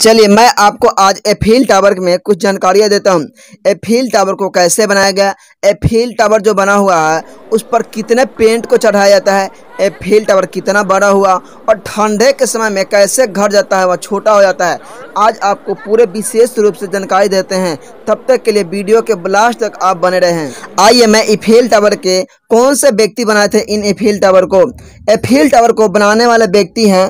चलिए मैं आपको आज एफील टावर में कुछ जानकारियाँ देता हूँ एफील टावर को कैसे बनाया गया एफील टावर जो बना हुआ है उस पर कितने पेंट को चढ़ाया जाता है एफील टावर कितना बड़ा हुआ और ठंडे के समय में कैसे घर जाता है वह छोटा हो जाता है आज आपको पूरे विशेष रूप से जानकारी देते हैं तब तक के लिए वीडियो के ब्लास्ट तक आप बने रहे हैं आइए मैं इफील टावर के कौन से व्यक्ति बनाए थे इन एफील टावर को एफील टावर को बनाने वाले व्यक्ति हैं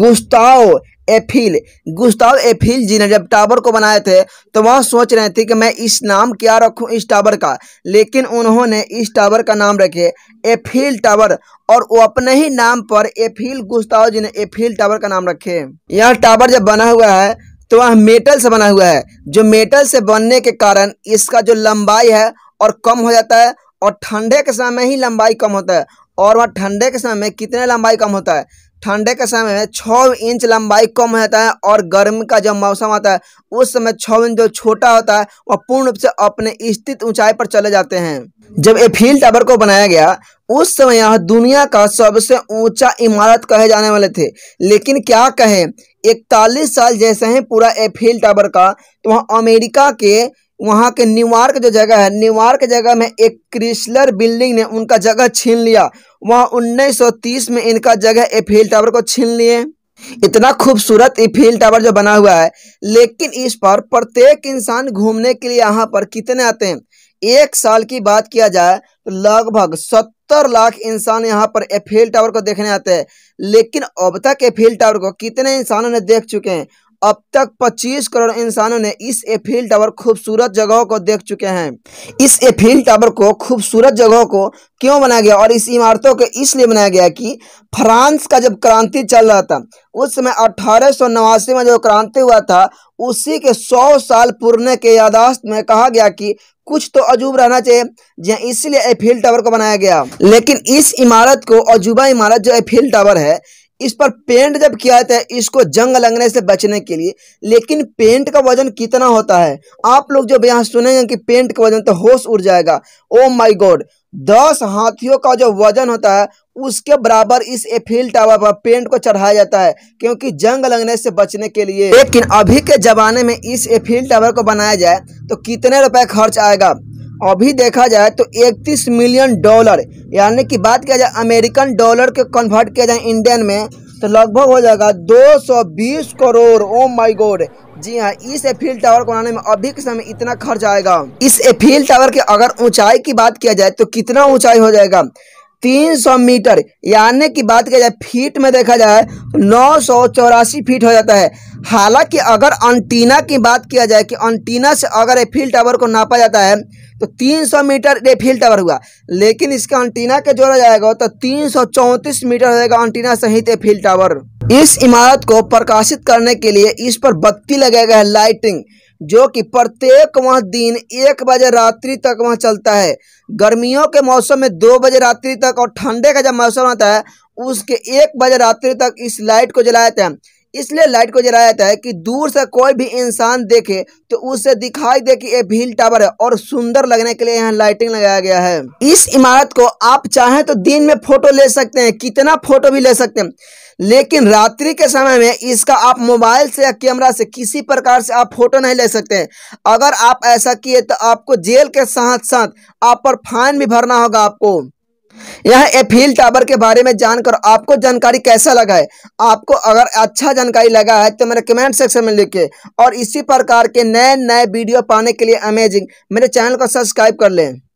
Gustave Eiffel Gustave Eiffel ji ने जब टावर को बनाए थे तो वह सोच रहे थे कि मैं इस नाम क्या रखूं इस टावर का लेकिन उन्होंने इस टावर का नाम रखे एफिल टावर और वो अपने ही नाम पर एफिल गुस्ताव जी ने एफिल टावर का नाम रखे यह टावर जब बना हुआ है तो वह मेटल से बना हुआ है जो मेटल से बनने के कारण इसका जो लंबाई है और कम हो जाता है और ठंडे के समय में ही लंबाई कम होता है और वह ठंडे के समय में कितने लंबाई कम होता है ठंडे के समय में छः इंच लंबाई कम होता है और गर्मी का जब मौसम आता है उस समय छः इंच जो छोटा होता है वह पूर्ण रूप से अपने स्थित ऊंचाई पर चले जाते हैं जब एफिल टावर को बनाया गया उस समय यह दुनिया का सबसे ऊंचा इमारत कहे जाने वाले थे लेकिन क्या कहें इकतालीस साल जैसे ही पूरा एफिल टावर का तो वह अमेरिका के वहाँ के न्यूयॉर्क जो जगह है न्यूयॉर्क जगह में एक क्रिसलर बिल्डिंग ने उनका जगह छीन लिया वहाँ 1930 में इनका जगह एफिल टावर को छीन लिए इतना खूबसूरत एफिल टावर जो बना हुआ है लेकिन इस पर प्रत्येक इंसान घूमने के लिए यहाँ पर कितने आते हैं एक साल की बात किया जाए तो लगभग सत्तर लाख इंसान यहाँ पर एफिल टावर को देखने आते हैं लेकिन अब तक एफिल टावर को कितने इंसानों ने देख चुके हैं अब तक 25 करोड़ इंसानों ने इस एफिल टावर खूबसूरत जगहों को देख चुके हैं इस एफिल टावर को खूबसूरत जगहों को क्यों बनाया गया और इस इमारतों को इसलिए बनाया गया कि फ्रांस का जब क्रांति चल रहा था उस समय अठारह में जो क्रांति हुआ था उसी के 100 साल पुरने के यादाश्त में कहा गया कि कुछ तो अजूब रहना चाहिए इसलिए एफिल टावर को बनाया गया लेकिन इस इमारत को अजूबा इमारत जो एफिल टावर है इस पर पेंट जब किया जाता है इसको जंग लगने से बचने के लिए लेकिन पेंट का वजन कितना होता है आप लोग जब यहाँ सुनेंगे कि पेंट का वजन तो होश उड़ जाएगा ओ माई गॉड दस हाथियों का जो वजन होता है उसके बराबर इस एफिल टावर पर पेंट को चढ़ाया जाता है क्योंकि जंग लगने से बचने के लिए लेकिन अभी के ज़माने में इस एफिल टावर को बनाया जाए तो कितने रुपए खर्च आएगा अभी देखा जाए तो 31 मिलियन डॉलर यानी कि बात किया जाए अमेरिकन डॉलर के कन्वर्ट किया जाए इंडियन में तो लगभग हो जाएगा 220 करोड़ ओ माय गॉड जी हाँ इस एफिल टावर को बनाने में अभी के समय इतना खर्च आएगा इस एफिल टावर के अगर ऊंचाई की बात किया जाए तो कितना ऊंचाई हो जाएगा तीन सौ मीटर यानी कि बात किया जाए फीट में देखा जाए नौ सौ चौरासी फीट हो जाता है हालांकि अगर अंटीना की बात किया जाए कि अंटीना से अगर एफिल टावर को नापा जाता है तो 300 मीटर एफिल टावर हुआ लेकिन इसका अंटीना के जोड़ा जाएगा तो तीन मीटर हो जाएगा अंटीना सहित एफिल टावर इस इमारत को प्रकाशित करने के लिए इस पर बत्ती लगाया गया है लाइटिंग जो कि प्रत्येक वह दिन एक बजे रात्रि तक वह चलता है गर्मियों के मौसम में दो बजे रात्रि तक और ठंडे का जब मौसम आता है उसके एक बजे रात्रि तक इस लाइट को जलाया जाता है इसलिए लाइट को जलाया जाता है कि दूर से कोई भी इंसान देखे तो उसे दिखाई दे कि ये भील टावर है और सुंदर लगने के लिए यहाँ लाइटिंग लगाया गया है इस इमारत को आप चाहें तो दिन में फोटो ले सकते हैं कितना फोटो भी ले सकते हैं लेकिन रात्रि के समय में इसका आप मोबाइल से या कैमरा से किसी प्रकार से आप फोटो नहीं ले सकते हैं अगर आप ऐसा किए तो आपको जेल के साथ साथ आप पर फाइन भी भरना होगा आपको यह एफिल टावर के बारे में जानकर आपको जानकारी कैसा लगा है आपको अगर अच्छा जानकारी लगा है तो मेरे कमेंट सेक्शन में लिखे और इसी प्रकार के नए नए वीडियो पाने के लिए अमेजिंग मेरे चैनल को सब्सक्राइब कर लें